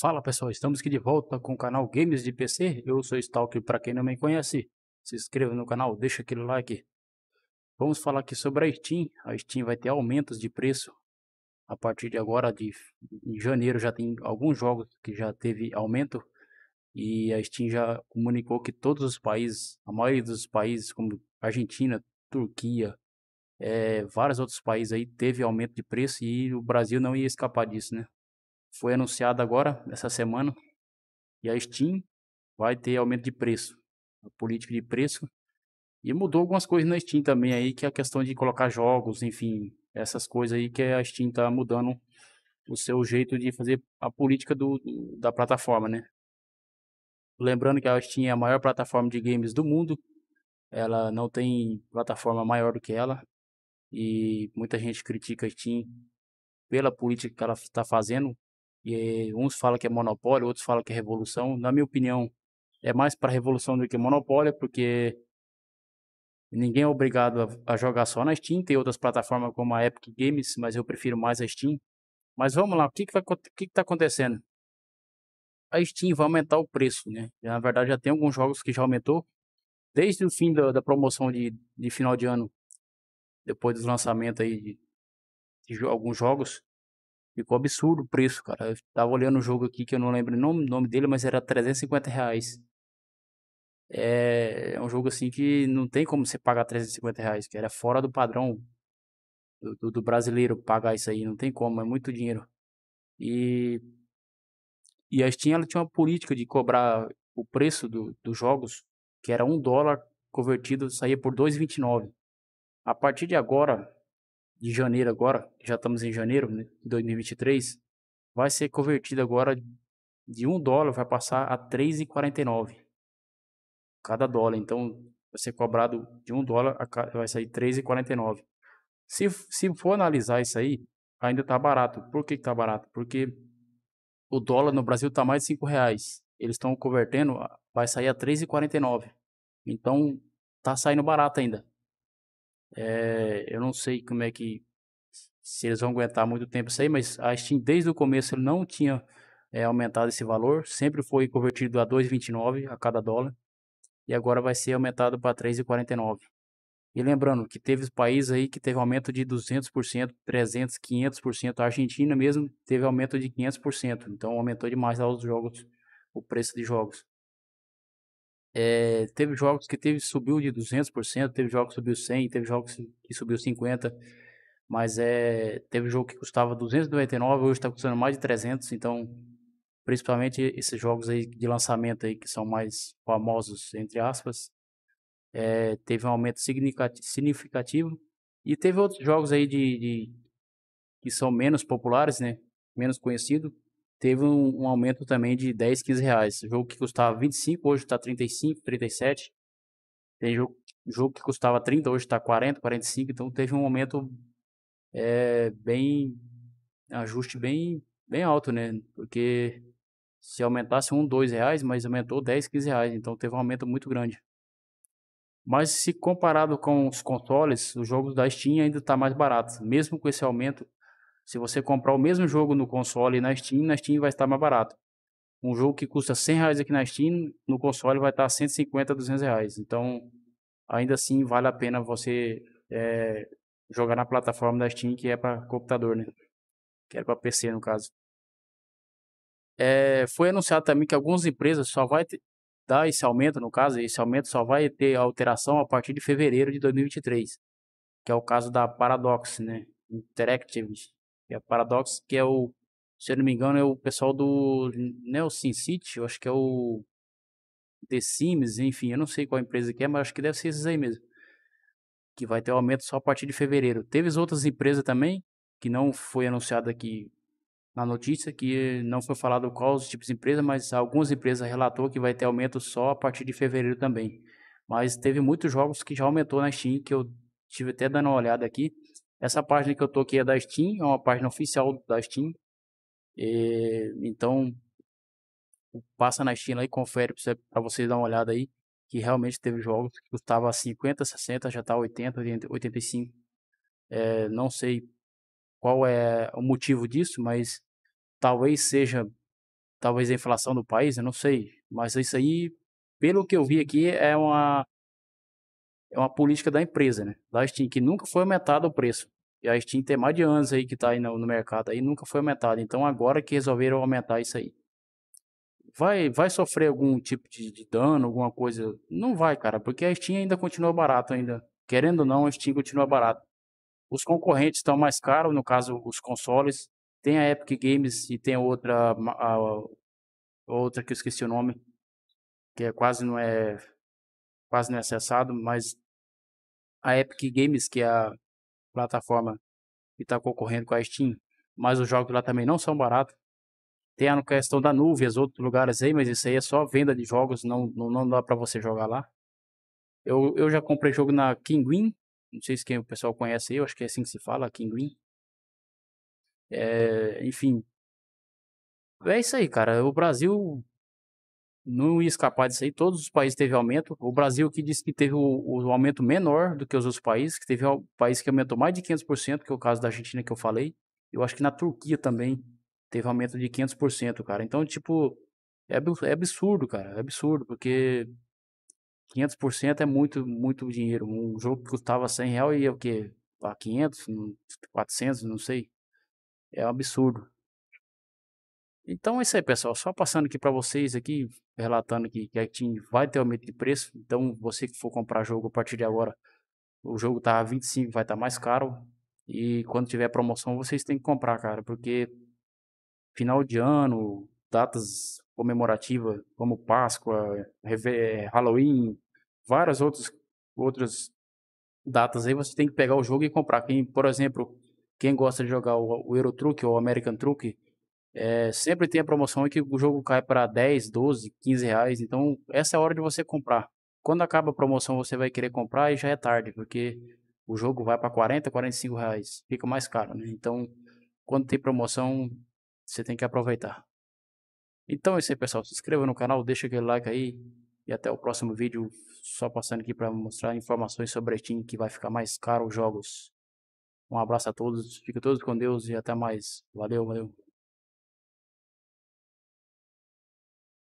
Fala pessoal, estamos aqui de volta com o canal Games de PC. Eu sou Stalker, para quem não me conhece, se inscreva no canal, deixa aquele like. Vamos falar aqui sobre a Steam. A Steam vai ter aumentos de preço. A partir de agora, de em janeiro, já tem alguns jogos que já teve aumento. E a Steam já comunicou que todos os países, a maioria dos países, como Argentina, Turquia, é, vários outros países aí teve aumento de preço e o Brasil não ia escapar disso, né? foi anunciado agora, essa semana, e a Steam vai ter aumento de preço, a política de preço. E mudou algumas coisas na Steam também aí, que é a questão de colocar jogos, enfim, essas coisas aí que a Steam está mudando o seu jeito de fazer a política do, da plataforma, né? Lembrando que a Steam é a maior plataforma de games do mundo, ela não tem plataforma maior do que ela, e muita gente critica a Steam pela política que ela está fazendo, e uns falam que é monopólio, outros falam que é revolução. Na minha opinião, é mais para revolução do que monopólio, porque ninguém é obrigado a, a jogar só na Steam. Tem outras plataformas como a Epic Games, mas eu prefiro mais a Steam. Mas vamos lá, o que está que que que tá acontecendo? A Steam vai aumentar o preço, né? Na verdade, já tem alguns jogos que já aumentou. Desde o fim da, da promoção de, de final de ano, depois do lançamento aí de, de, de alguns jogos, Ficou absurdo o preço, cara. Eu tava olhando um jogo aqui que eu não lembro o nome, nome dele, mas era 350 reais. É, é, um jogo assim que não tem como você pagar 350 reais, que era fora do padrão do, do, do brasileiro pagar isso aí. Não tem como, é muito dinheiro. E, e a Steam ela tinha uma política de cobrar o preço do, dos jogos, que era um dólar convertido, saía por 2,29. A partir de agora, de janeiro agora, já estamos em janeiro né, de 2023, vai ser convertido agora de 1 dólar, vai passar a 3,49 cada dólar. Então, vai ser cobrado de 1 dólar, vai sair 3,49. Se, se for analisar isso aí, ainda está barato. Por que está barato? Porque o dólar no Brasil está mais de 5 reais. Eles estão convertendo, vai sair a 3,49. Então, tá saindo barato ainda. É, eu não sei como é que se eles vão aguentar muito tempo isso aí, mas a Steam desde o começo não tinha é, aumentado esse valor, sempre foi convertido a 2,29 a cada dólar e agora vai ser aumentado para 3,49. E lembrando que teve os países aí que teve aumento de 200%, 300, 500%, a Argentina mesmo teve aumento de 500%, então aumentou demais lá os jogos, o preço de jogos. É, teve jogos que teve subiu de 200%, teve jogos que subiu 100%, teve jogos que subiu 50%, mas é, teve jogo que custava 299, hoje está custando mais de 300, então principalmente esses jogos aí de lançamento aí que são mais famosos, entre aspas, é, teve um aumento significativo e teve outros jogos aí de, de que são menos populares, né, menos conhecido, teve um, um, aumento também de 10, 15 reais. Jogo que custava 25, hoje está 35, 37. Tem jogo, jogo que custava 30, hoje está 40, 45. Então teve um aumento é, bem. ajuste bem, bem alto, né? Porque se aumentasse um, dois reais, mas aumentou 10, 15 reais. Então teve um aumento muito grande. Mas se comparado com os consoles, os jogos da Steam ainda está mais barato. Mesmo com esse aumento, se você comprar o mesmo jogo no console e na Steam, na Steam vai estar mais barato. Um jogo que custa 100 reais aqui na Steam, no console vai estar 150, 200 reais. Então, ainda assim, vale a pena você é, jogar na plataforma da Steam, que é para computador, né? Que é para PC, no caso. É, foi anunciado também que algumas empresas só vai ter, dar esse aumento, no caso, esse aumento só vai ter alteração a partir de fevereiro de 2023, que é o caso da Paradox, né? Interactive, é paradoxo Paradox, que é o, se eu não me engano, é o pessoal do Neo né, Sin City, eu acho que é o The Sims, enfim, eu não sei qual empresa que é, mas acho que deve ser esses aí mesmo. Que vai ter aumento só a partir de fevereiro. Teve outras empresas também, que não foi anunciada aqui na notícia, que não foi falado qual os tipos de empresa, mas algumas empresas relatou que vai ter aumento só a partir de fevereiro também. Mas teve muitos jogos que já aumentou na Steam, que eu tive até dando uma olhada aqui. Essa página que eu estou aqui é da Steam, é uma página oficial da Steam. E, é, então, passa na Steam e confere para você, dar uma olhada aí, que realmente teve jogos que custava 50, 60, já tá 80, 85. É, não sei qual é o motivo disso, mas talvez seja talvez a inflação do país, eu não sei, mas isso aí, pelo que eu vi aqui, é uma é uma política da empresa, né? Da Steam, que nunca foi aumentado o preço. E a Steam tem mais de anos aí que está aí no, no, mercado aí, nunca foi aumentado. Então agora que resolveram aumentar isso aí. Vai, vai sofrer algum tipo de, de dano, alguma coisa? Não vai, cara, porque a Steam ainda continua barato, ainda. Querendo ou não, a Steam continua barata. Os concorrentes estão mais caros, no caso os consoles. Tem a Epic Games e tem outra a, a, outra que eu esqueci o nome, que é quase não é quase não é acessado, mas a Epic Games, que é a plataforma que está concorrendo com a Steam, mas os jogos lá também não são baratos. Tem a questão da nuvem, os outros lugares aí, mas isso aí é só venda de jogos, não, não, não dá para você jogar lá. Eu, eu já comprei jogo na Kinguin, não sei se quem o pessoal conhece aí, eu acho que é assim que se fala, Kinguin. É, enfim, é isso aí, cara. O Brasil não ia escapar disso aí. Todos os países teve aumento. O Brasil que disse que teve o, o aumento menor do que os outros países, que teve um país que aumentou mais de 500%, que é o caso da Argentina que eu falei. Eu acho que na Turquia também teve aumento de 500%, cara. Então, tipo, é, é absurdo, cara. É absurdo, porque 500% é muito, muito dinheiro. Um jogo que custava 100 reais ia o quê? 500, 400, não sei. É um absurdo. Então é isso aí, pessoal. Só passando aqui para vocês aqui, relatando que, que a Team vai ter aumento de preço. Então, você que for comprar jogo a partir de agora, o jogo tá 25, vai estar tá mais caro. E quando tiver promoção, vocês têm que comprar, cara, porque final de ano, datas comemorativas como Páscoa, eh, Halloween, várias outras outras datas aí, você tem que pegar o jogo e comprar. Quem, por exemplo, quem gosta de jogar o, Euro Truck ou o American Truck, é, sempre tem a promoção que o jogo cai para 10, 12, 15 reais. Então, essa é a hora de você comprar. Quando acaba a promoção, você vai querer comprar e já é tarde, porque o jogo vai para 40, 45 reais. Fica mais caro, né? Então, quando tem promoção, você tem que aproveitar. Então é isso aí, pessoal. Se inscreva no canal, deixa aquele like aí. E até o próximo vídeo, só passando aqui para mostrar informações sobre a Steam, que vai ficar mais caro os jogos. Um abraço a todos, fiquem todos com Deus e até mais. Valeu, valeu.